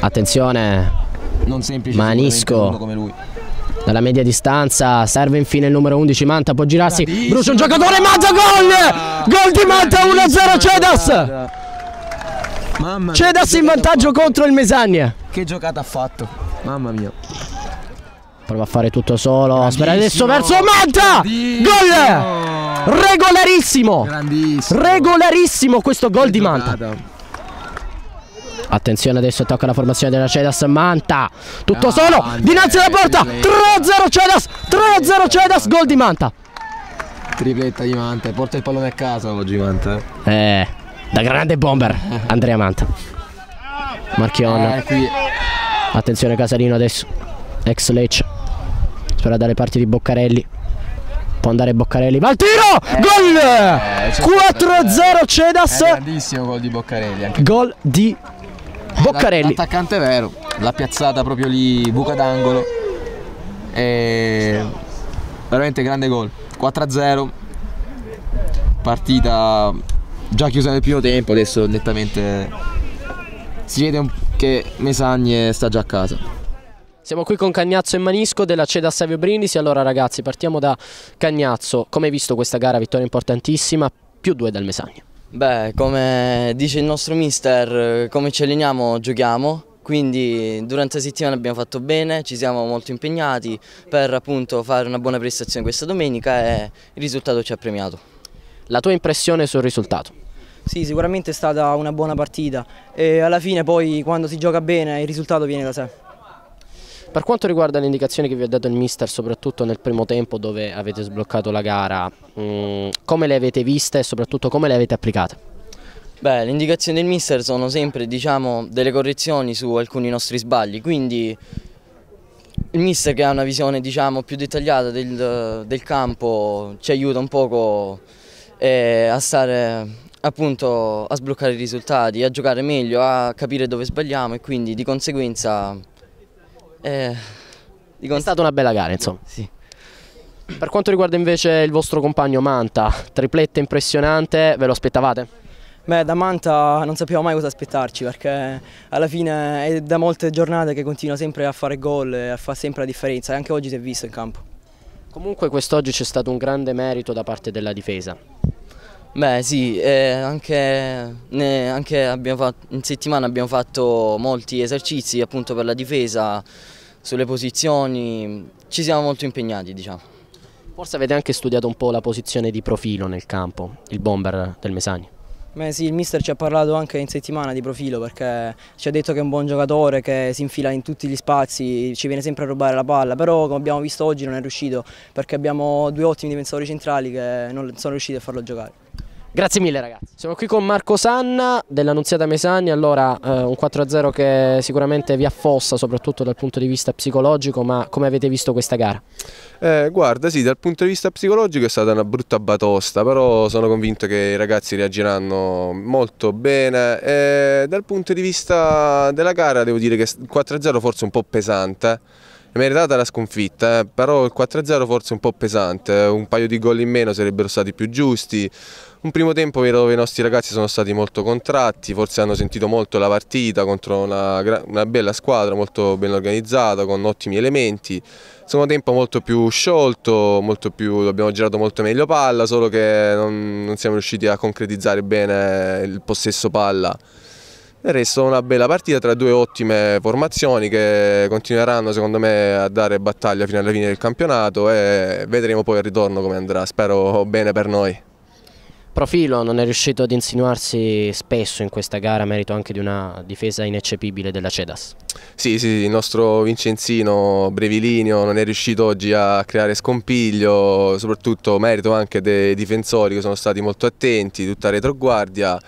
Attenzione. Non semplice. Manisco. Come lui. Dalla media distanza serve infine il numero 11 Manta, può girarsi. Bravissimo. Brucia un giocatore, Manta gol! Gol di Manta 1-0 Cedas. Mamma Cedas in vantaggio contro il Mesagna. Che giocata ha fatto. Mamma mia. Prova a fare tutto solo. Spera adesso verso Manta! Gol! Regolarissimo! Regolarissimo questo gol che di Manta. Attenzione adesso tocca la formazione della Cedas Manta Tutto solo Dinanzi alla porta 3-0 Cedas 3-0 Cedas Gol di Manta Tripletta di Manta Porta il pallone a casa oggi Manta Eh, eh Da grande bomber Andrea Manta Marchion eh, Attenzione Casarino adesso Ex Lecce Spera dalle parti di Boccarelli Può andare Boccarelli, va al tiro! Eh, gol! Eh, 4-0 eh, Cedas. grandissimo gol di Boccarelli. Anche. Gol di Boccarelli. L'attaccante vero, l'ha piazzata proprio lì, buca d'angolo. E... Veramente grande gol. 4-0. Partita già chiusa nel primo tempo, adesso nettamente si vede che Mesagne sta già a casa. Siamo qui con Cagnazzo e Manisco della Ceda Savio Brindisi. Allora ragazzi, partiamo da Cagnazzo. Come hai visto questa gara, vittoria importantissima, più due dal Mesagne. Beh, come dice il nostro mister, come ci alleniamo giochiamo, quindi durante la settimana abbiamo fatto bene, ci siamo molto impegnati per appunto fare una buona prestazione questa domenica e il risultato ci ha premiato. La tua impressione sul risultato? Sì, sicuramente è stata una buona partita e alla fine poi quando si gioca bene il risultato viene da sé. Per quanto riguarda le indicazioni che vi ha dato il mister, soprattutto nel primo tempo dove avete sbloccato la gara, mm, come le avete viste e soprattutto come le avete applicate? Beh, le indicazioni del mister sono sempre diciamo, delle correzioni su alcuni nostri sbagli, quindi il mister che ha una visione diciamo, più dettagliata del, del, campo ci aiuta un poco eh, a stare appunto a sbloccare i risultati, a giocare meglio, a capire dove sbagliamo e quindi di conseguenza eh, dico, è stata una bella gara, insomma. Sì. Per quanto riguarda invece il vostro compagno Manta, tripletta impressionante, ve lo aspettavate? Beh, da Manta non sappiamo mai cosa aspettarci perché alla fine è da molte giornate che continua sempre a fare gol e a fare sempre la differenza e anche oggi si è visto in campo. Comunque quest'oggi c'è stato un grande merito da parte della difesa. Beh sì, eh, anche, ne, anche fatto, in settimana abbiamo fatto molti esercizi appunto per la difesa, sulle posizioni, ci siamo molto impegnati diciamo. Forse avete anche studiato un po' la posizione di profilo nel campo, il bomber del Mesani. Beh sì, il mister ci ha parlato anche in settimana di profilo perché ci ha detto che è un buon giocatore, che si infila in tutti gli spazi, ci viene sempre a rubare la palla, però come abbiamo visto oggi non è riuscito perché abbiamo due ottimi difensori centrali che non sono riusciti a farlo giocare. Grazie mille ragazzi. Siamo qui con Marco Sanna dell'Annunziata Mesani, allora eh, un 4-0 che sicuramente vi affossa soprattutto dal punto di vista psicologico, ma come avete visto questa gara? Eh, guarda sì, dal punto di vista psicologico è stata una brutta batosta, però sono convinto che i ragazzi reagiranno molto bene. E dal punto di vista della gara devo dire che 4-0 forse è un po' pesante meritata la sconfitta, eh, però il 4-0 forse un po' pesante, eh. un paio di gol in meno sarebbero stati più giusti, un primo tempo dove i nostri ragazzi sono stati molto contratti, forse hanno sentito molto la partita contro una, una bella squadra, molto ben organizzata, con ottimi elementi, Secondo tempo molto più sciolto, molto più, abbiamo girato molto meglio palla, solo che non, non siamo riusciti a concretizzare bene il possesso palla. Resta una bella partita tra due ottime formazioni che continueranno secondo me a dare battaglia fino alla fine del campionato e vedremo poi il ritorno come andrà, spero bene per noi. Profilo non è riuscito ad insinuarsi spesso in questa gara a merito anche di una difesa ineccepibile della Cedas. Sì, sì, il nostro Vincenzino Brevilinio non è riuscito oggi a creare scompiglio, soprattutto merito anche dei difensori che sono stati molto attenti, tutta retroguardia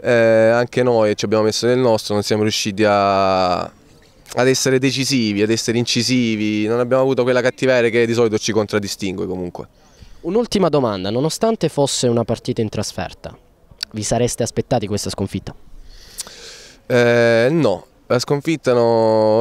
eh, anche noi ci abbiamo messo nel nostro, non siamo riusciti a, ad essere decisivi, ad essere incisivi, non abbiamo avuto quella cattiveria che di solito ci contraddistingue comunque. Un'ultima domanda, nonostante fosse una partita in trasferta, vi sareste aspettati questa sconfitta? Eh, no, la sconfitta, no,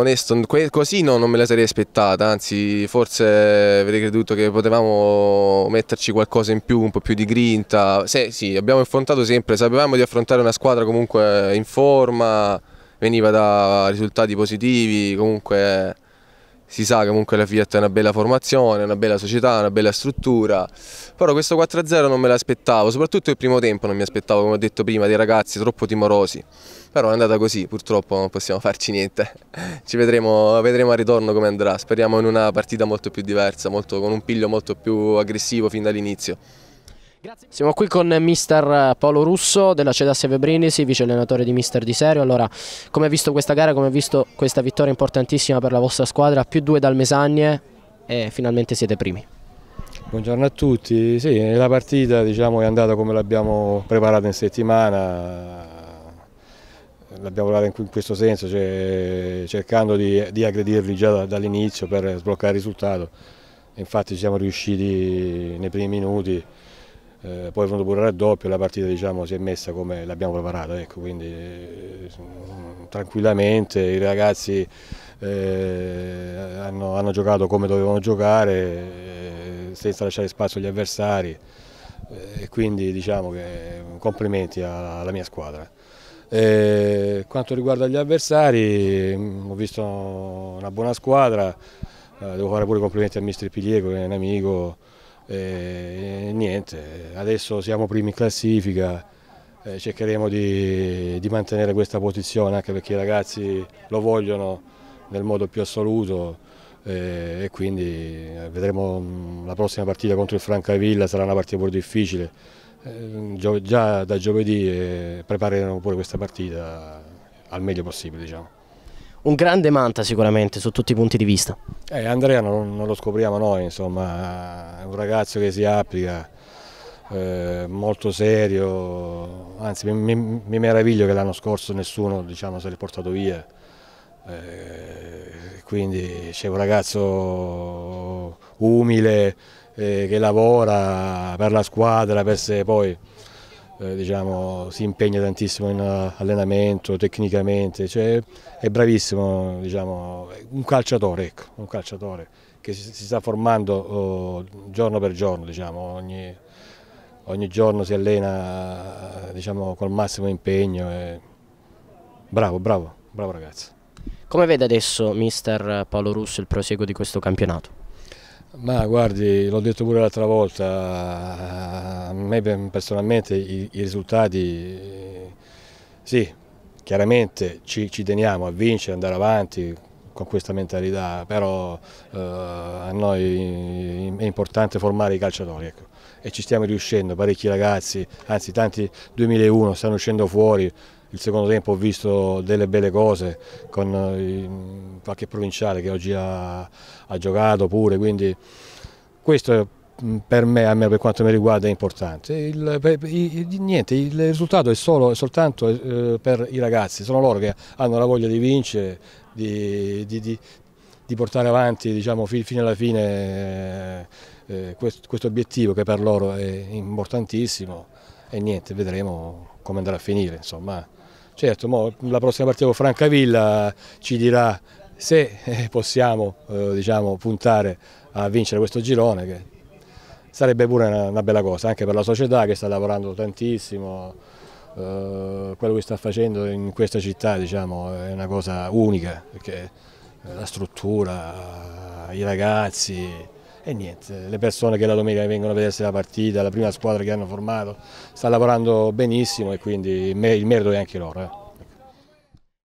onesto, così no, non me la sarei aspettata, anzi forse avrei creduto che potevamo metterci qualcosa in più, un po' più di grinta. Se, sì, abbiamo affrontato sempre, sapevamo di affrontare una squadra comunque in forma, veniva da risultati positivi, comunque si sa che comunque la Fiat è una bella formazione, una bella società, una bella struttura, però questo 4-0 non me l'aspettavo, soprattutto il primo tempo non mi aspettavo, come ho detto prima, dei ragazzi troppo timorosi, però è andata così, purtroppo non possiamo farci niente, ci vedremo, vedremo al ritorno come andrà, speriamo in una partita molto più diversa, molto, con un piglio molto più aggressivo fin dall'inizio. Siamo qui con mister eh, Paolo Russo della Cedassia Vebrinisi, vice allenatore di mister Di Serio. Allora, come ha visto questa gara, come ha visto questa vittoria importantissima per la vostra squadra, più due dal Mesagne e finalmente siete primi. Buongiorno a tutti, sì, la partita diciamo, è andata come l'abbiamo preparata in settimana, l'abbiamo lavorata in questo senso, cioè cercando di, di aggredirli già dall'inizio per sbloccare il risultato. Infatti ci siamo riusciti nei primi minuti, eh, poi è venuto pure il raddoppio, la partita diciamo, si è messa come l'abbiamo preparata, ecco, quindi eh, tranquillamente i ragazzi eh, hanno, hanno, giocato come dovevano giocare, eh, senza lasciare spazio agli avversari eh, e quindi diciamo che complimenti alla, alla mia squadra. E quanto riguarda gli avversari, mm, ho visto una buona squadra, devo fare pure complimenti al mister Piliego che è un amico, e eh, niente, adesso siamo primi in classifica, eh, cercheremo di, di, mantenere questa posizione anche perché i ragazzi lo vogliono nel modo più assoluto eh, e quindi eh, vedremo mm, la prossima partita contro il Francavilla, sarà una partita pure difficile, eh, già da giovedì eh, prepareremo pure questa partita al meglio possibile. Diciamo un grande Manta sicuramente su tutti i punti di vista. Eh, Andrea non, non, lo scopriamo noi, insomma, è un ragazzo che si applica, eh, molto serio, anzi mi, mi, mi meraviglio che l'anno scorso nessuno diciamo, se l'è portato via, eh, quindi c'è un ragazzo umile eh, che lavora per la squadra, per sé, poi eh, diciamo, si impegna tantissimo in eh, allenamento, tecnicamente, cioè, è bravissimo, diciamo, un calciatore, ecco, un calciatore che si, sta formando oh, giorno per giorno, diciamo, ogni, ogni, giorno si allena eh, diciamo, col massimo impegno. E... Bravo, bravo, bravo ragazzo. Come vede adesso mister Paolo Russo il proseguo di questo campionato? Ma guardi, l'ho detto pure l'altra volta, a me personalmente i, i risultati, sì, chiaramente ci, ci, teniamo a vincere, andare avanti con questa mentalità, però eh, a noi è importante formare i calciatori ecco. e ci stiamo riuscendo, parecchi ragazzi, anzi tanti 2001 stanno uscendo fuori, il secondo tempo ho visto delle belle cose con eh, qualche provinciale che oggi ha, ha giocato pure, quindi questo mm, per me, almeno per quanto mi riguarda, è importante. Il, per, i, niente, il risultato è solo, soltanto eh, per i ragazzi, sono loro che hanno la voglia di vincere, di, di, di, di portare avanti diciamo, fino alla fine eh, eh questo, questo obiettivo che per loro è importantissimo e niente, vedremo come andrà a finire. Insomma. Certo, mo, la prossima partita con Francavilla ci dirà se eh, possiamo eh, diciamo, puntare a vincere questo girone, che sarebbe pure una, una, bella cosa, anche per la società che sta lavorando tantissimo, eh, quello che sta facendo in questa città diciamo, è una cosa unica, perché la struttura, i ragazzi, e niente, le persone che la domenica vengono a vedersi la partita, la prima squadra che hanno formato, sta lavorando benissimo e quindi il merito è anche loro. Eh.